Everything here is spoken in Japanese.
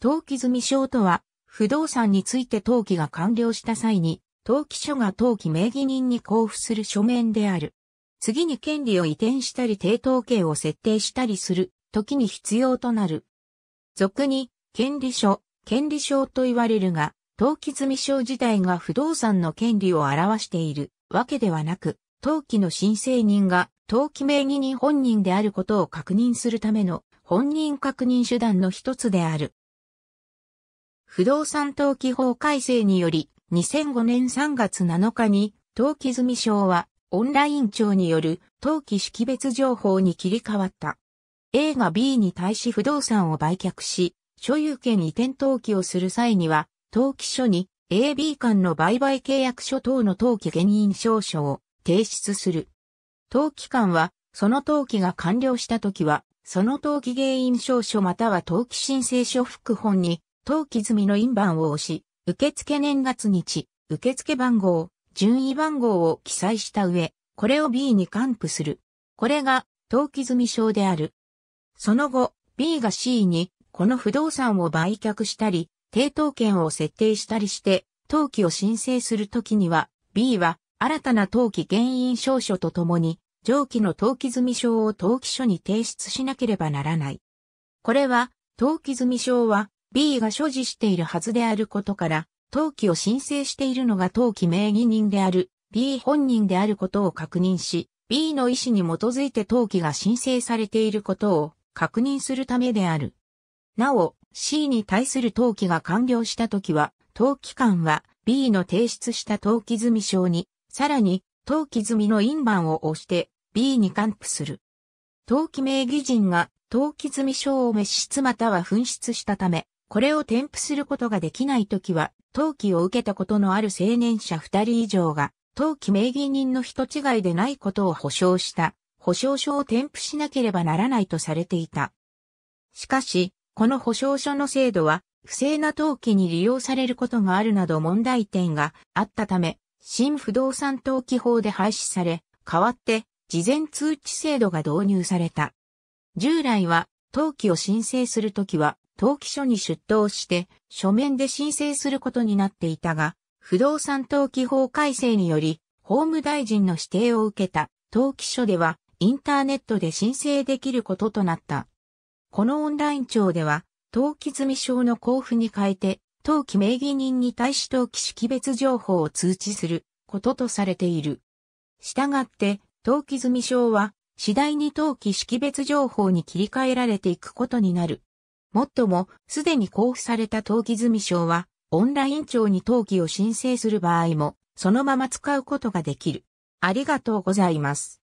登記済証とは、不動産について登記が完了した際に、登記書が登記名義人に交付する書面である。次に権利を移転したり定統権を設定したりする時に必要となる。俗に、権利書、権利証と言われるが、登記済証自体が不動産の権利を表しているわけではなく、登記の申請人が登記名義人本人であることを確認するための本人確認手段の一つである。不動産登記法改正により、2005年3月7日に、登記済証は、オンライン庁による登記識別情報に切り替わった。A が B に対し不動産を売却し、所有権移転登記をする際には、登記書に AB 間の売買契約書等の登記原因証書を提出する。登記間は、その登記が完了したときは、その登記原因証書または登記申請書副本に登記済みの印判を押し、受付年月日、受付番号、順位番号を記載した上、これを B に還付する。これが登記済み証である。その後、B が C に、この不動産を売却したり、抵当権を設定したりして、登記を申請するときには、B は新たな登記原因証書とともに、上記の登記済み証を登記書に提出しなければならない。これは、登記済み証は B が所持しているはずであることから、登記を申請しているのが登記名義人である B 本人であることを確認し、B の意思に基づいて登記が申請されていることを確認するためである。なお、C に対する登記が完了したときは、登記官は B の提出した登記済証に、さらに登記済みの印判を押して B に還付する。登記名義人が登記済証を滅失または紛失したため、これを添付することができないときは、登記を受けたことのある青年者二人以上が、登記名義人の人違いでないことを保証した、保証書を添付しなければならないとされていた。しかし、この保証書の制度は、不正な登記に利用されることがあるなど問題点があったため、新不動産登記法で廃止され、代わって事前通知制度が導入された。従来は登記を申請するときは登記所に出頭して、書面で申請することになっていたが、不動産登記法改正により、法務大臣の指定を受けた登記書では、インターネットで申請できることとなった。このオンライン庁では、登記済証の交付に変えて、登記名義人に対し登記識別情報を通知することとされている。したがって、登記済証は次第に登記識別情報に切り替えられていくことになる。もっとも、すでに交付された登記済証は、オンライン庁に登記を申請する場合も、そのまま使うことができる。ありがとうございます。